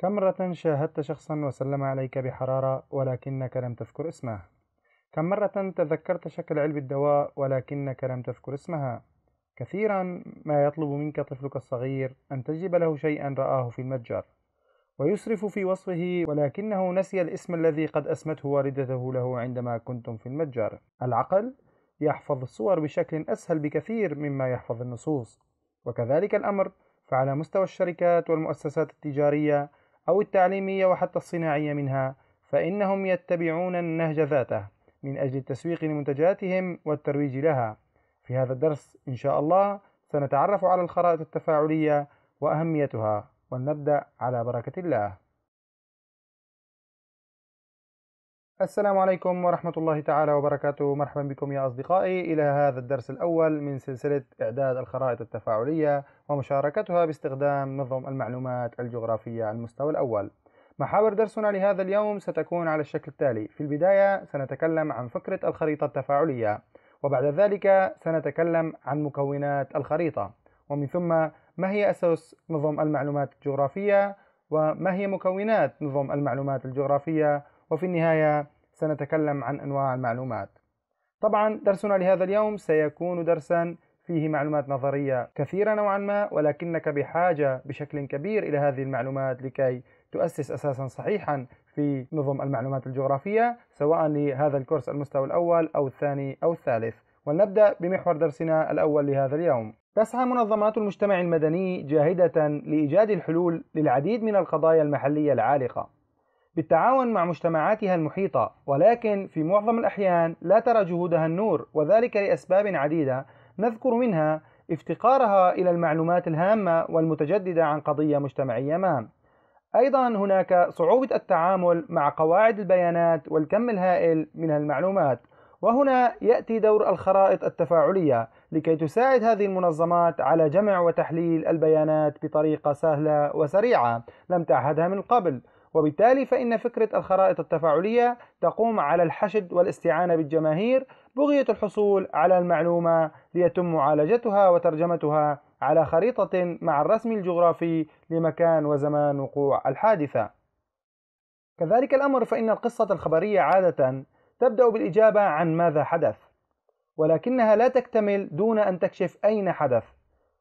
كم مرة شاهدت شخصا وسلم عليك بحرارة ولكنك لم تذكر اسمه؟ كم مرة تذكرت شكل علبة دواء ولكنك لم تذكر اسمها؟ كثيرا ما يطلب منك طفلك الصغير أن تجلب له شيئا رآه في المتجر ويسرف في وصفه ولكنه نسي الاسم الذي قد أسمته والدته له عندما كنتم في المتجر العقل يحفظ الصور بشكل أسهل بكثير مما يحفظ النصوص وكذلك الأمر فعلى مستوى الشركات والمؤسسات التجارية أو التعليمية وحتى الصناعية منها فإنهم يتبعون النهج ذاته من أجل التسويق لمنتجاتهم والترويج لها في هذا الدرس إن شاء الله سنتعرف على الخرائط التفاعلية وأهميتها ولنبدأ على بركة الله السلام عليكم ورحمة الله تعالى وبركاته مرحبا بكم يا أصدقائي إلى هذا الدرس الأول من سلسلة إعداد الخرائط التفاعلية ومشاركتها باستخدام نظم المعلومات الجغرافية على المستوى الأول محاور درسنا لهذا اليوم ستكون على الشكل التالي في البداية سنتكلم عن فكرة الخريطة التفاعلية وبعد ذلك سنتكلم عن مكونات الخريطة ومن ثم ما هي أسس نظم المعلومات الجغرافية وما هي مكونات نظم المعلومات الجغرافية وفي النهاية سنتكلم عن أنواع المعلومات طبعا درسنا لهذا اليوم سيكون درسا فيه معلومات نظرية كثيرة نوعا ما ولكنك بحاجة بشكل كبير إلى هذه المعلومات لكي تؤسس أساسا صحيحا في نظم المعلومات الجغرافية سواء لهذا الكورس المستوى الأول أو الثاني أو الثالث ولنبدأ بمحور درسنا الأول لهذا اليوم تسعى منظمات المجتمع المدني جاهدة لإيجاد الحلول للعديد من القضايا المحلية العالقة بالتعاون مع مجتمعاتها المحيطة ولكن في معظم الأحيان لا ترى جهودها النور وذلك لأسباب عديدة نذكر منها افتقارها إلى المعلومات الهامة والمتجددة عن قضية مجتمعية ما أيضا هناك صعوبة التعامل مع قواعد البيانات والكم الهائل من المعلومات وهنا يأتي دور الخرائط التفاعلية لكي تساعد هذه المنظمات على جمع وتحليل البيانات بطريقة سهلة وسريعة لم تعهدها من قبل وبالتالي فإن فكرة الخرائط التفاعلية تقوم على الحشد والاستعانة بالجماهير بغية الحصول على المعلومة ليتم معالجتها وترجمتها على خريطة مع الرسم الجغرافي لمكان وزمان وقوع الحادثة. كذلك الأمر فإن القصة الخبرية عادة تبدأ بالإجابة عن ماذا حدث، ولكنها لا تكتمل دون أن تكشف أين حدث،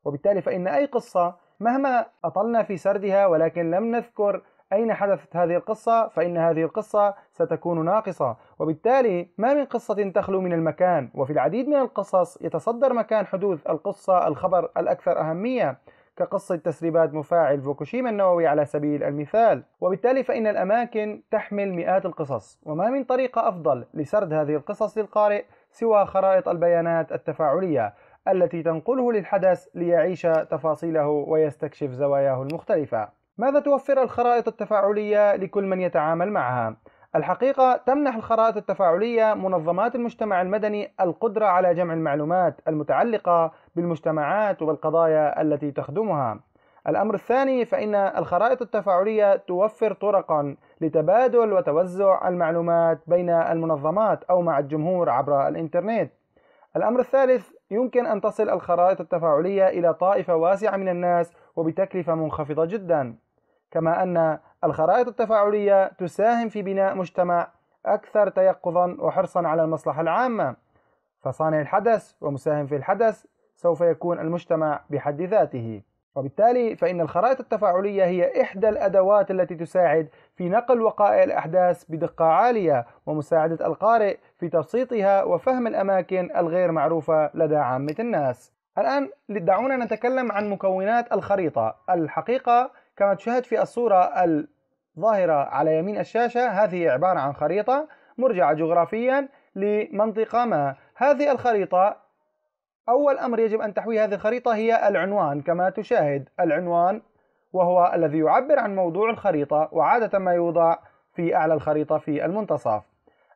وبالتالي فإن أي قصة مهما أطلنا في سردها ولكن لم نذكر أين حدثت هذه القصة فإن هذه القصة ستكون ناقصة وبالتالي ما من قصة تخلو من المكان وفي العديد من القصص يتصدر مكان حدوث القصة الخبر الأكثر أهمية كقصة تسريبات مفاعل فوكوشيما النووي على سبيل المثال وبالتالي فإن الأماكن تحمل مئات القصص وما من طريقة أفضل لسرد هذه القصص للقارئ سوى خرائط البيانات التفاعلية التي تنقله للحدث ليعيش تفاصيله ويستكشف زواياه المختلفة ماذا توفر الخرائط التفاعلية لكل من يتعامل معها؟ الحقيقة تمنح الخرائط التفاعلية منظمات المجتمع المدني القدرة على جمع المعلومات المتعلقة بالمجتمعات والقضايا التي تخدمها. الأمر الثاني فإن الخرائط التفاعلية توفر طرقا لتبادل وتوزع المعلومات بين المنظمات أو مع الجمهور عبر الإنترنت. الأمر الثالث يمكن أن تصل الخرائط التفاعلية إلى طائفة واسعة من الناس وبتكلفة منخفضة جدا. كما أن الخرائط التفاعلية تساهم في بناء مجتمع أكثر تيقظا وحرصا على المصلحة العامة فصانع الحدث ومساهم في الحدث سوف يكون المجتمع بحد ذاته وبالتالي فإن الخرائط التفاعلية هي إحدى الأدوات التي تساعد في نقل وقائع الأحداث بدقة عالية ومساعدة القارئ في تبسيطها وفهم الأماكن الغير معروفة لدى عامة الناس الآن دعونا نتكلم عن مكونات الخريطة الحقيقة كما تشاهد في الصورة الظاهرة على يمين الشاشة هذه عبارة عن خريطة مرجعة جغرافيا لمنطقة ما هذه الخريطة أول أمر يجب أن تحوي هذه الخريطة هي العنوان كما تشاهد العنوان وهو الذي يعبر عن موضوع الخريطة وعادة ما يوضع في أعلى الخريطة في المنتصف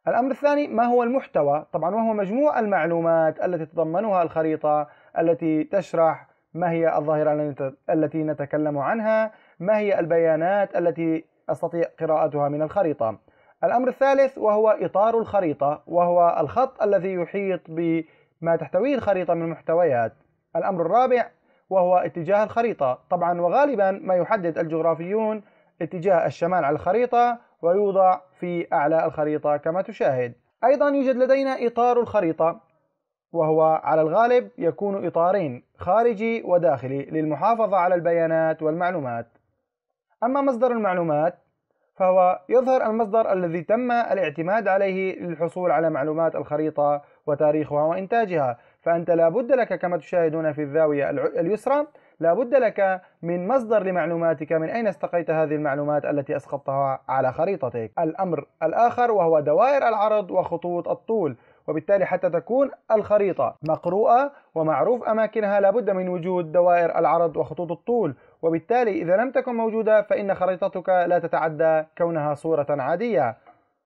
الأمر الثاني ما هو المحتوى؟ طبعا وهو مجموع المعلومات التي تتضمنها الخريطة التي تشرح ما هي الظاهرة التي نتكلم عنها ما هي البيانات التي أستطيع قراءتها من الخريطة الأمر الثالث وهو إطار الخريطة وهو الخط الذي يحيط بما تحتويه الخريطة من محتويات الأمر الرابع وهو اتجاه الخريطة طبعا وغالبا ما يحدد الجغرافيون اتجاه الشمال على الخريطة ويوضع في أعلى الخريطة كما تشاهد أيضا يوجد لدينا إطار الخريطة وهو على الغالب يكون إطارين خارجي وداخلي للمحافظة على البيانات والمعلومات أما مصدر المعلومات فهو يظهر المصدر الذي تم الاعتماد عليه للحصول على معلومات الخريطة وتاريخها وإنتاجها فأنت لابد لك كما تشاهدون في الزاوية اليسرى لابد لك من مصدر لمعلوماتك من أين استقيت هذه المعلومات التي أسقطتها على خريطتك الأمر الآخر وهو دوائر العرض وخطوط الطول وبالتالي حتى تكون الخريطة مقروءة ومعروف أماكنها لابد من وجود دوائر العرض وخطوط الطول وبالتالي إذا لم تكن موجودة فإن خريطتك لا تتعدى كونها صورة عادية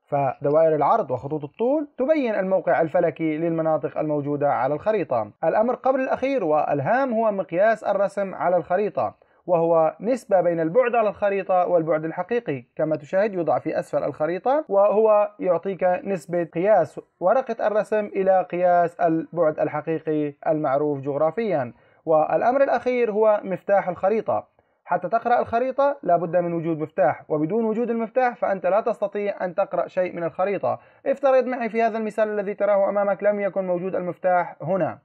فدوائر العرض وخطوط الطول تبين الموقع الفلكي للمناطق الموجودة على الخريطة الأمر قبل الأخير والهام هو مقياس الرسم على الخريطة وهو نسبة بين البعد على الخريطة والبعد الحقيقي كما تشاهد يوضع في أسفل الخريطة وهو يعطيك نسبة قياس ورقة الرسم إلى قياس البعد الحقيقي المعروف جغرافيا والأمر الأخير هو مفتاح الخريطة حتى تقرأ الخريطة لابد من وجود مفتاح وبدون وجود المفتاح فأنت لا تستطيع أن تقرأ شيء من الخريطة افترض معي في هذا المثال الذي تراه أمامك لم يكن موجود المفتاح هنا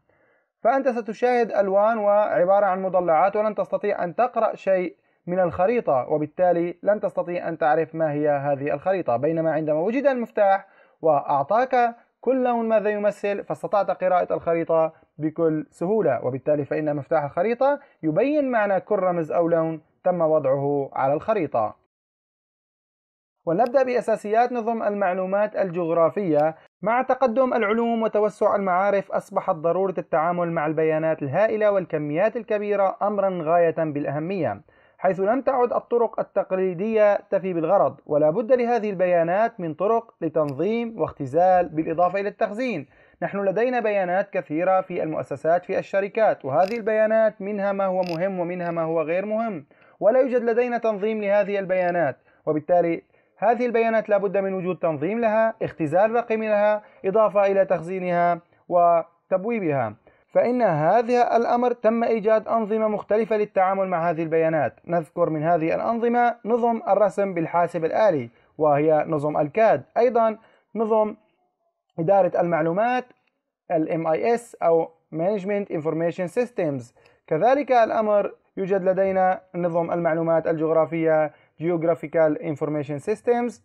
فأنت ستشاهد ألوان وعبارة عن مضلعات ولن تستطيع أن تقرأ شيء من الخريطة وبالتالي لن تستطيع أن تعرف ما هي هذه الخريطة بينما عندما وجد المفتاح وأعطاك كل لون ماذا يمثل فاستطعت قراءة الخريطة بكل سهولة وبالتالي فإن مفتاح الخريطة يبين معنى كل رمز أو لون تم وضعه على الخريطة ولنبدأ بأساسيات نظم المعلومات الجغرافية مع تقدم العلوم وتوسع المعارف أصبحت ضرورة التعامل مع البيانات الهائلة والكميات الكبيرة أمرا غاية بالأهمية حيث لم تعد الطرق التقليدية تفي بالغرض ولا بد لهذه البيانات من طرق لتنظيم واختزال بالإضافة إلى التخزين نحن لدينا بيانات كثيرة في المؤسسات في الشركات وهذه البيانات منها ما هو مهم ومنها ما هو غير مهم ولا يوجد لدينا تنظيم لهذه البيانات وبالتالي هذه البيانات لابد من وجود تنظيم لها اختزال رقمي لها إضافة إلى تخزينها وتبويبها فإن هذا الأمر تم إيجاد أنظمة مختلفة للتعامل مع هذه البيانات نذكر من هذه الأنظمة نظم الرسم بالحاسب الآلي وهي نظم الكاد أيضا نظم إدارة المعلومات الـ MIS أو Management Information Systems كذلك الأمر يوجد لدينا نظم المعلومات الجغرافية Geographical Information Systems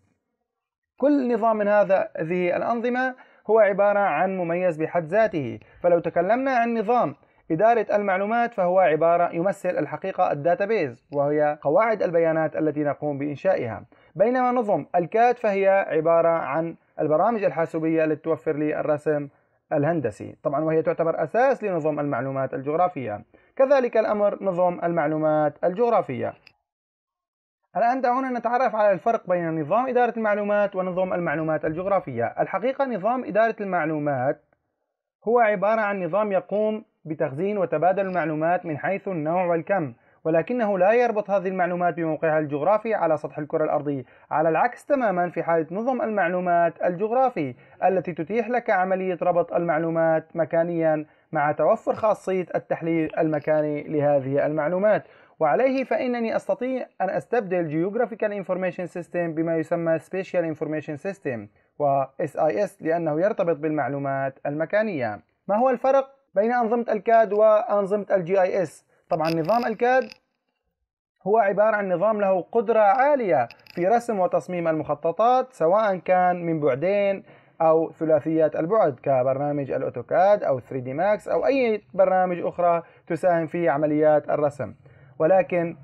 كل نظام من هذا هذه الأنظمة هو عبارة عن مميز بحد ذاته فلو تكلمنا عن نظام إدارة المعلومات فهو عبارة يمثل الحقيقة الداتابيز وهي قواعد البيانات التي نقوم بإنشائها بينما نظم الكاد فهي عبارة عن البرامج الحاسوبية التي توفر لي الرسم الهندسي طبعا وهي تعتبر أساس لنظم المعلومات الجغرافية كذلك الأمر نظم المعلومات الجغرافية الآن دعونا نتعرف على الفرق بين نظام إدارة المعلومات ونظام المعلومات الجغرافية الحقيقة نظام إدارة المعلومات هو عبارة عن نظام يقوم بتخزين وتبادل المعلومات من حيث النوع والكم ولكنه لا يربط هذه المعلومات بموقعها الجغرافي على سطح الكرة الأرضية على العكس تماما في حالة نظم المعلومات الجغرافي التي تتيح لك عملية ربط المعلومات مكانيا مع توفر خاصية التحليل المكاني لهذه المعلومات وعليه فإنني أستطيع أن أستبدل Geographical Information System بما يسمى Spatial Information System و SIS لأنه يرتبط بالمعلومات المكانية ما هو الفرق بين أنظمة الكاد وأنظمة الجي اي اس طبعا نظام الكاد هو عبارة عن نظام له قدرة عالية في رسم وتصميم المخططات سواء كان من بعدين أو ثلاثيات البعد كبرنامج الأوتوكاد أو 3 دي ماكس أو أي برنامج أخرى تساهم في عمليات الرسم ولكن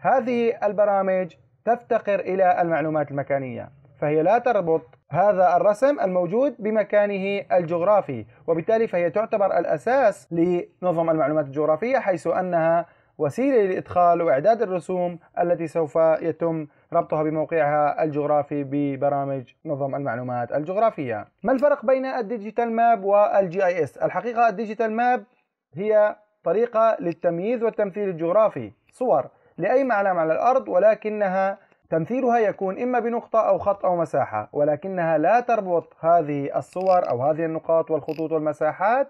هذه البرامج تفتقر إلى المعلومات المكانية فهي لا تربط هذا الرسم الموجود بمكانه الجغرافي وبالتالي فهي تعتبر الأساس لنظم المعلومات الجغرافية حيث أنها وسيلة لإدخال وإعداد الرسوم التي سوف يتم ربطها بموقعها الجغرافي ببرامج نظم المعلومات الجغرافية ما الفرق بين الديجيتال ماب والجي اي اس؟ الحقيقة الديجيتال ماب هي طريقة للتمييز والتمثيل الجغرافي صور لأي معلم على الأرض ولكنها تمثيلها يكون إما بنقطة أو خط أو مساحة ولكنها لا تربط هذه الصور أو هذه النقاط والخطوط والمساحات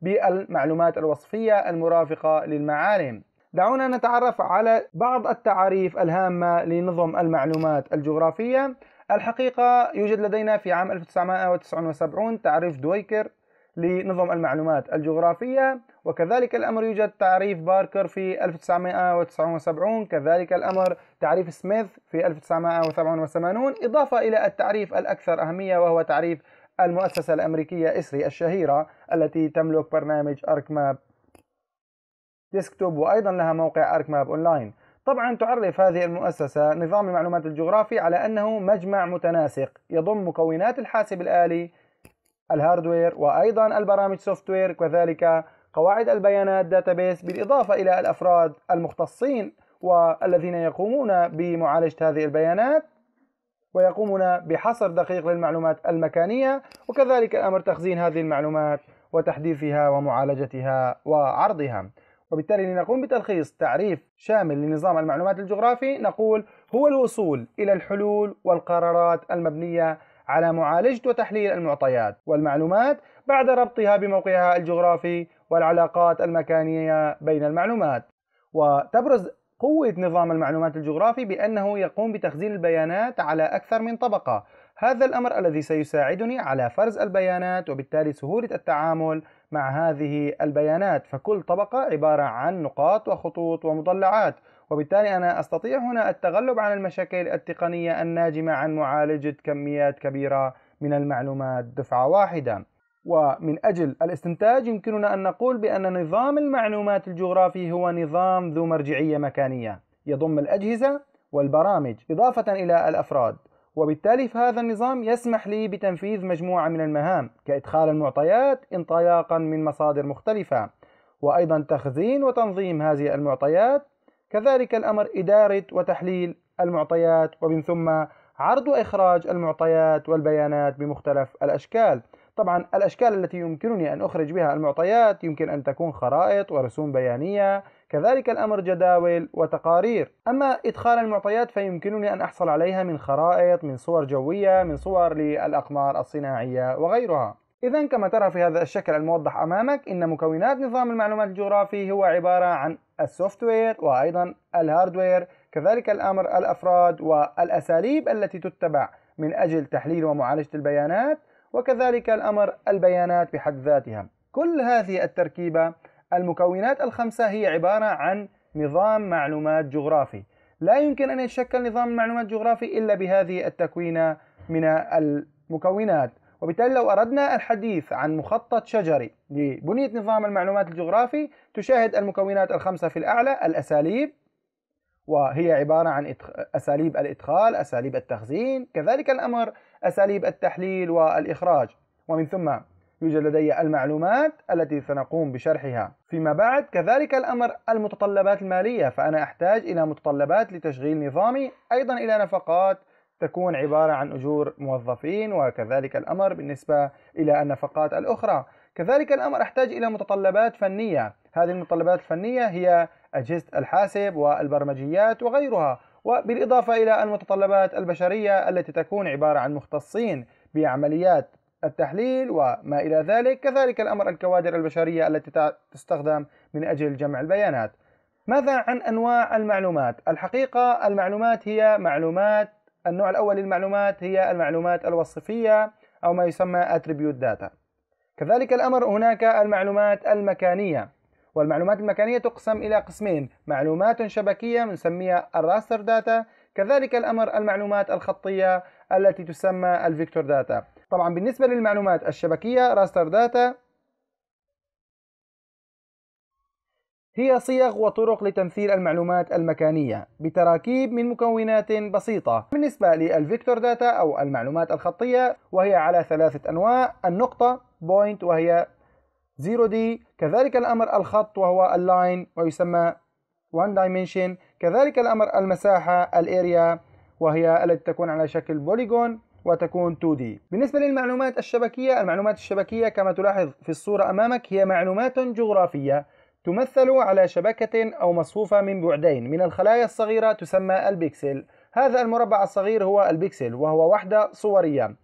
بالمعلومات الوصفية المرافقة للمعالم دعونا نتعرف على بعض التعاريف الهامة لنظم المعلومات الجغرافية الحقيقة يوجد لدينا في عام 1979 تعريف دويكر لنظم المعلومات الجغرافية وكذلك الأمر يوجد تعريف باركر في 1979 كذلك الأمر تعريف سميث في 1987 إضافة إلى التعريف الأكثر أهمية وهو تعريف المؤسسة الأمريكية إسري الشهيرة التي تملك برنامج أرك ماب ديسكتوب وأيضا لها موقع أرك ماب أونلاين طبعا تعرف هذه المؤسسة نظام المعلومات الجغرافي على أنه مجمع متناسق يضم مكونات الحاسب الآلي الهاردوير وأيضا البرامج سوفتوير وذلك قواعد البيانات داتابيس بالإضافة إلى الأفراد المختصين والذين يقومون بمعالجة هذه البيانات ويقومون بحصر دقيق للمعلومات المكانية وكذلك الأمر تخزين هذه المعلومات وتحديثها ومعالجتها وعرضها وبالتالي لنقوم بتلخيص تعريف شامل لنظام المعلومات الجغرافي نقول هو الوصول إلى الحلول والقرارات المبنية على معالجة وتحليل المعطيات والمعلومات بعد ربطها بموقعها الجغرافي والعلاقات المكانية بين المعلومات وتبرز قوة نظام المعلومات الجغرافي بأنه يقوم بتخزين البيانات على أكثر من طبقة هذا الأمر الذي سيساعدني على فرز البيانات وبالتالي سهولة التعامل مع هذه البيانات فكل طبقة عبارة عن نقاط وخطوط ومضلعات وبالتالي أنا أستطيع هنا التغلب على المشاكل التقنية الناجمة عن معالجة كميات كبيرة من المعلومات دفعة واحدة ومن أجل الاستنتاج يمكننا أن نقول بأن نظام المعلومات الجغرافي هو نظام ذو مرجعية مكانية يضم الأجهزة والبرامج إضافة إلى الأفراد وبالتالي هذا النظام يسمح لي بتنفيذ مجموعة من المهام كإدخال المعطيات انطلاقا من مصادر مختلفة وأيضا تخزين وتنظيم هذه المعطيات كذلك الأمر إدارة وتحليل المعطيات ومن ثم عرض وإخراج المعطيات والبيانات بمختلف الأشكال طبعا الأشكال التي يمكنني أن أخرج بها المعطيات يمكن أن تكون خرائط ورسوم بيانية كذلك الأمر جداول وتقارير أما إدخال المعطيات فيمكنني أن أحصل عليها من خرائط من صور جوية من صور للأقمار الصناعية وغيرها إذا كما ترى في هذا الشكل الموضح أمامك إن مكونات نظام المعلومات الجغرافي هو عبارة عن السوفت وير وأيضا الهاردوير كذلك الأمر الأفراد والأساليب التي تتبع من أجل تحليل ومعالجة البيانات وكذلك الأمر البيانات بحد ذاتها كل هذه التركيبة المكونات الخمسة هي عبارة عن نظام معلومات جغرافي لا يمكن أن يتشكل نظام معلومات جغرافي إلا بهذه التكوينة من المكونات وبالتالي لو أردنا الحديث عن مخطط شجري لبنية نظام المعلومات الجغرافي تشاهد المكونات الخمسة في الأعلى الأساليب وهي عبارة عن أساليب الإدخال أساليب التخزين كذلك الأمر أساليب التحليل والإخراج ومن ثم يوجد لدي المعلومات التي سنقوم بشرحها فيما بعد كذلك الأمر المتطلبات المالية فأنا أحتاج إلى متطلبات لتشغيل نظامي أيضا إلى نفقات تكون عبارة عن أجور موظفين وكذلك الأمر بالنسبة إلى النفقات الأخرى كذلك الأمر أحتاج إلى متطلبات فنية هذه المتطلبات الفنية هي أجهزة الحاسب والبرمجيات وغيرها وبالإضافة إلى المتطلبات البشرية التي تكون عبارة عن مختصين بعمليات التحليل وما إلى ذلك كذلك الأمر الكوادر البشرية التي تستخدم من أجل جمع البيانات ماذا عن أنواع المعلومات؟ الحقيقة المعلومات هي معلومات النوع الأول للمعلومات هي المعلومات الوصفية أو ما يسمى attribute data كذلك الأمر هناك المعلومات المكانية والمعلومات المكانية تقسم إلى قسمين معلومات شبكية نسميها الراستر داتا كذلك الأمر المعلومات الخطية التي تسمى الفيكتور داتا طبعا بالنسبة للمعلومات الشبكية راستر داتا هي صيغ وطرق لتمثيل المعلومات المكانية بتراكيب من مكونات بسيطة بالنسبة للفيكتور داتا أو المعلومات الخطية وهي على ثلاثة أنواع النقطة بوينت وهي 0 دي كذلك الأمر الخط وهو اللاين ويسمى one dimension كذلك الأمر المساحة الاريا وهي التي تكون على شكل بوليجون وتكون 2D بالنسبة للمعلومات الشبكية المعلومات الشبكية كما تلاحظ في الصورة أمامك هي معلومات جغرافية تمثل على شبكة أو مصفوفة من بعدين من الخلايا الصغيرة تسمى البكسل هذا المربع الصغير هو البكسل وهو وحدة صورية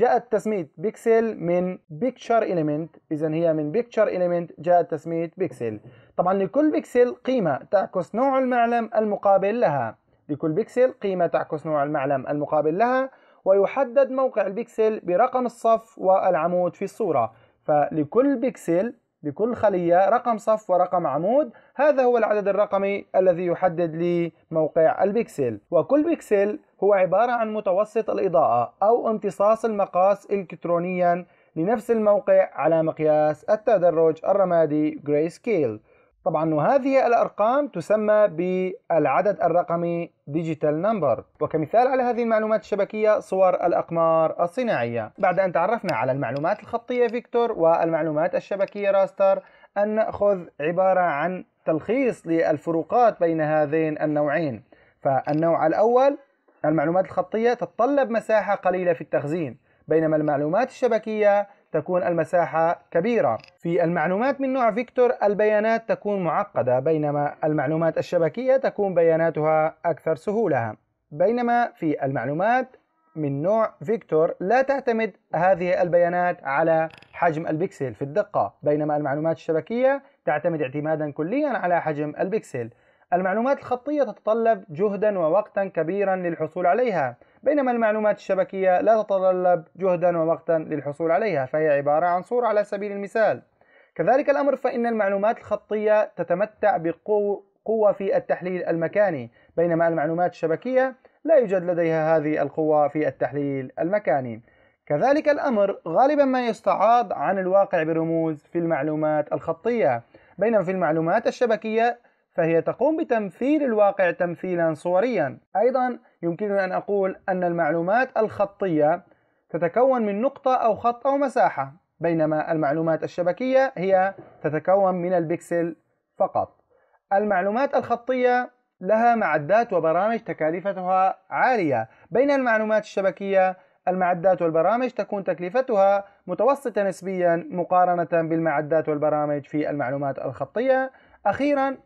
جاءت تسمية بيكسل من بيكتشر إليمنت إذا هي من بيكتشر إليمنت جاءت تسمية بيكسل طبعا لكل بيكسل قيمة تعكس نوع المعلم المقابل لها لكل بيكسل قيمة تعكس نوع المعلم المقابل لها ويحدد موقع البيكسل برقم الصف والعمود في الصورة فلكل بيكسل لكل خلية رقم صف ورقم عمود هذا هو العدد الرقمي الذي يحدد لي موقع البيكسل وكل بيكسل هو عبارة عن متوسط الإضاءة أو امتصاص المقاس إلكترونيا لنفس الموقع على مقياس التدرج الرمادي جراي سكيل طبعا وهذه الأرقام تسمى بالعدد الرقمي ديجيتال نمبر وكمثال على هذه المعلومات الشبكية صور الأقمار الصناعية بعد أن تعرفنا على المعلومات الخطية فيكتور والمعلومات الشبكية راستر أن نأخذ عبارة عن تلخيص للفروقات بين هذين النوعين فالنوع الأول المعلومات الخطية تتطلب مساحة قليلة في التخزين بينما المعلومات الشبكية تكون المساحة كبيرة في المعلومات من نوع فيكتور البيانات تكون معقدة بينما المعلومات الشبكية تكون بياناتها أكثر سهولة بينما في المعلومات من نوع فيكتور لا تعتمد هذه البيانات على حجم البكسل في الدقة بينما المعلومات الشبكية تعتمد اعتمادا كليا على حجم البكسل المعلومات الخطية تتطلب جهدا ووقتا كبيرا للحصول عليها بينما المعلومات الشبكية لا تتطلب جهدا ووقتا للحصول عليها فهي عبارة عن صورة على سبيل المثال كذلك الأمر فإن المعلومات الخطية تتمتع بقوة في التحليل المكاني بينما المعلومات الشبكية لا يوجد لديها هذه القوة في التحليل المكاني كذلك الأمر غالبا ما يستعاض عن الواقع برموز في المعلومات الخطية بينما في المعلومات الشبكية فهي تقوم بتمثيل الواقع تمثيلا صوريا أيضا يمكنني أن أقول أن المعلومات الخطية تتكون من نقطة أو خط أو مساحة بينما المعلومات الشبكية هي تتكون من البكسل فقط المعلومات الخطية لها معدات وبرامج تكاليفتها عالية بين المعلومات الشبكية المعدات والبرامج تكون تكلفتها متوسطة نسبيا مقارنة بالمعدات والبرامج في المعلومات الخطية أخيرا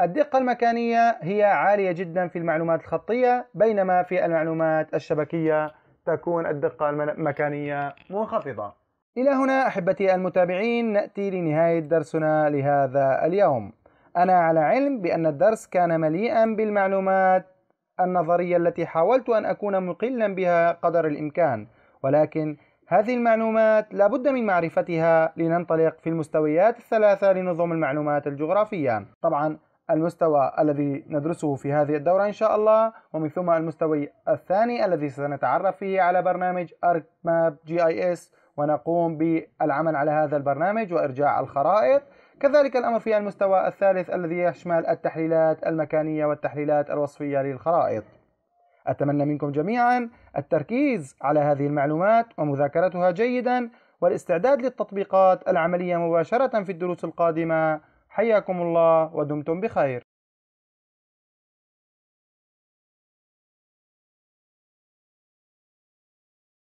الدقة المكانية هي عالية جدا في المعلومات الخطية بينما في المعلومات الشبكية تكون الدقة المكانية منخفضة إلى هنا أحبتي المتابعين نأتي لنهاية درسنا لهذا اليوم أنا على علم بأن الدرس كان مليئا بالمعلومات النظرية التي حاولت أن أكون مقلا بها قدر الإمكان ولكن هذه المعلومات لابد من معرفتها لننطلق في المستويات الثلاثة لنظم المعلومات الجغرافية طبعا المستوى الذي ندرسه في هذه الدورة إن شاء الله ومن ثم المستوى الثاني الذي سنتعرف فيه على برنامج ArcMap جي إس ونقوم بالعمل على هذا البرنامج وإرجاع الخرائط كذلك الأمر في المستوى الثالث الذي يشمل التحليلات المكانية والتحليلات الوصفية للخرائط أتمنى منكم جميعا التركيز على هذه المعلومات ومذاكرتها جيدا والاستعداد للتطبيقات العملية مباشرة في الدروس القادمة حياكم الله ودمتم بخير